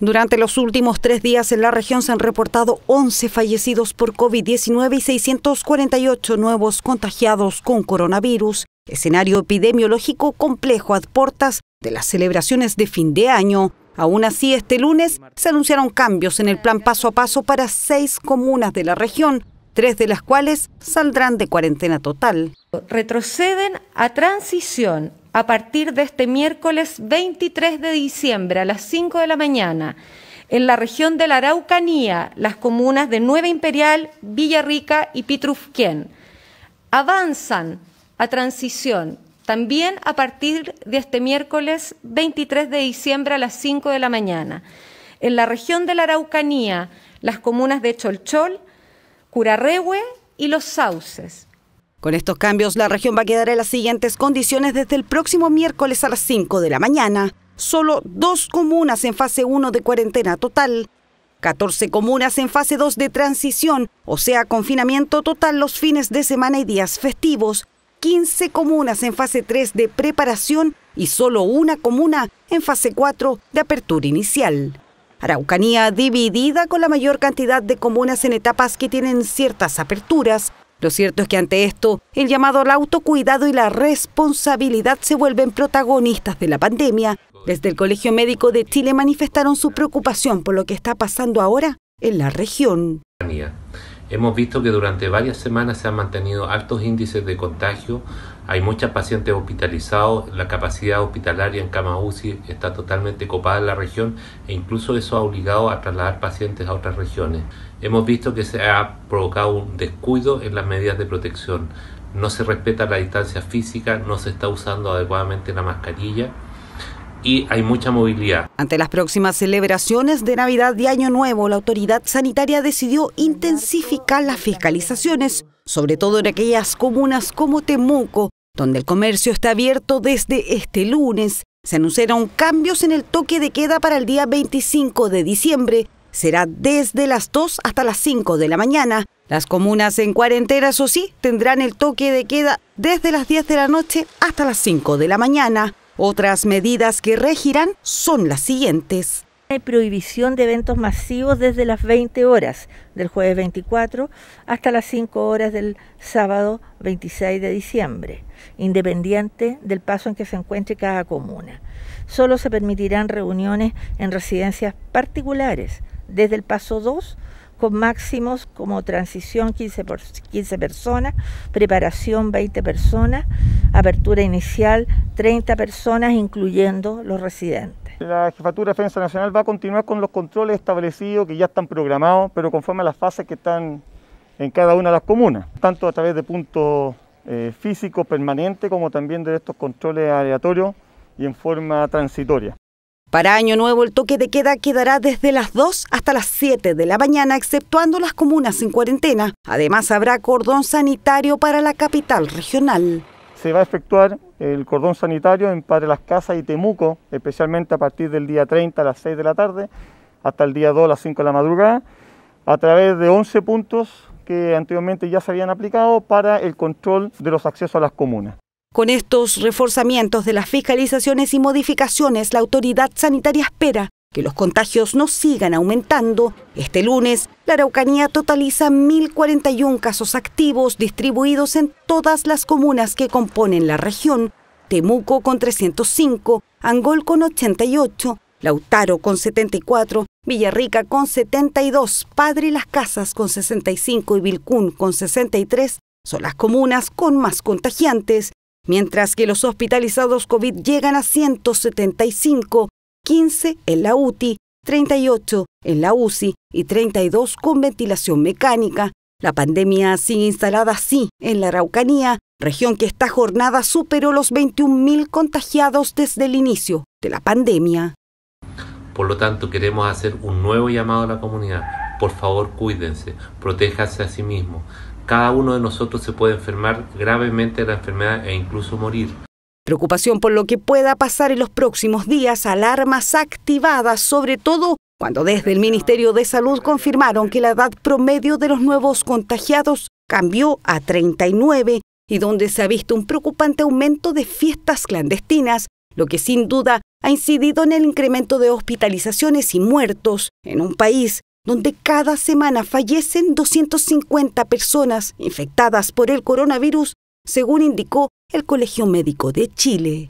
Durante los últimos tres días en la región se han reportado 11 fallecidos por COVID-19 y 648 nuevos contagiados con coronavirus, escenario epidemiológico complejo a de las celebraciones de fin de año. Aún así, este lunes se anunciaron cambios en el plan paso a paso para seis comunas de la región, tres de las cuales saldrán de cuarentena total. Retroceden a transición a partir de este miércoles 23 de diciembre a las 5 de la mañana en la región de la Araucanía, las comunas de Nueva Imperial, Villarrica y Pitrufquén. Avanzan a transición también a partir de este miércoles 23 de diciembre a las 5 de la mañana. En la región de la Araucanía, las comunas de Cholchol, Curarrehue y Los Sauces. Con estos cambios, la región va a quedar en las siguientes condiciones desde el próximo miércoles a las 5 de la mañana. Solo dos comunas en fase 1 de cuarentena total, 14 comunas en fase 2 de transición, o sea, confinamiento total los fines de semana y días festivos, 15 comunas en fase 3 de preparación y solo una comuna en fase 4 de apertura inicial. Araucanía dividida con la mayor cantidad de comunas en etapas que tienen ciertas aperturas, lo cierto es que ante esto, el llamado al autocuidado y la responsabilidad se vuelven protagonistas de la pandemia. Desde el Colegio Médico de Chile manifestaron su preocupación por lo que está pasando ahora en la región. Hemos visto que durante varias semanas se han mantenido altos índices de contagio, hay muchos pacientes hospitalizados, la capacidad hospitalaria en cama está totalmente copada en la región e incluso eso ha obligado a trasladar pacientes a otras regiones. Hemos visto que se ha provocado un descuido en las medidas de protección, no se respeta la distancia física, no se está usando adecuadamente la mascarilla y hay mucha movilidad. Ante las próximas celebraciones de Navidad y Año Nuevo, la autoridad sanitaria decidió intensificar las fiscalizaciones, sobre todo en aquellas comunas como Temuco, donde el comercio está abierto desde este lunes. Se anunciaron cambios en el toque de queda para el día 25 de diciembre. Será desde las 2 hasta las 5 de la mañana. Las comunas en cuarentena, eso sí, tendrán el toque de queda desde las 10 de la noche hasta las 5 de la mañana. Otras medidas que regirán son las siguientes. Hay prohibición de eventos masivos desde las 20 horas del jueves 24 hasta las 5 horas del sábado 26 de diciembre, independiente del paso en que se encuentre cada comuna. Solo se permitirán reuniones en residencias particulares desde el paso 2 máximos como transición 15, por, 15 personas, preparación 20 personas, apertura inicial 30 personas, incluyendo los residentes. La Jefatura de Defensa Nacional va a continuar con los controles establecidos que ya están programados, pero conforme a las fases que están en cada una de las comunas, tanto a través de puntos eh, físicos permanentes como también de estos controles aleatorios y en forma transitoria. Para Año Nuevo, el toque de queda quedará desde las 2 hasta las 7 de la mañana, exceptuando las comunas en cuarentena. Además, habrá cordón sanitario para la capital regional. Se va a efectuar el cordón sanitario en para las casas y Temuco, especialmente a partir del día 30 a las 6 de la tarde, hasta el día 2 a las 5 de la madrugada, a través de 11 puntos que anteriormente ya se habían aplicado para el control de los accesos a las comunas. Con estos reforzamientos de las fiscalizaciones y modificaciones, la autoridad sanitaria espera que los contagios no sigan aumentando. Este lunes, la Araucanía totaliza 1.041 casos activos distribuidos en todas las comunas que componen la región. Temuco con 305, Angol con 88, Lautaro con 74, Villarrica con 72, Padre Las Casas con 65 y Vilcún con 63 son las comunas con más contagiantes mientras que los hospitalizados COVID llegan a 175, 15 en la UTI, 38 en la UCI y 32 con ventilación mecánica. La pandemia sigue instalada así en la Araucanía, región que esta jornada superó los 21.000 contagiados desde el inicio de la pandemia. Por lo tanto, queremos hacer un nuevo llamado a la comunidad. Por favor, cuídense, protéjanse a sí mismos, cada uno de nosotros se puede enfermar gravemente de la enfermedad e incluso morir. Preocupación por lo que pueda pasar en los próximos días, alarmas activadas, sobre todo cuando desde el Ministerio de Salud confirmaron que la edad promedio de los nuevos contagiados cambió a 39 y donde se ha visto un preocupante aumento de fiestas clandestinas, lo que sin duda ha incidido en el incremento de hospitalizaciones y muertos en un país donde cada semana fallecen 250 personas infectadas por el coronavirus, según indicó el Colegio Médico de Chile.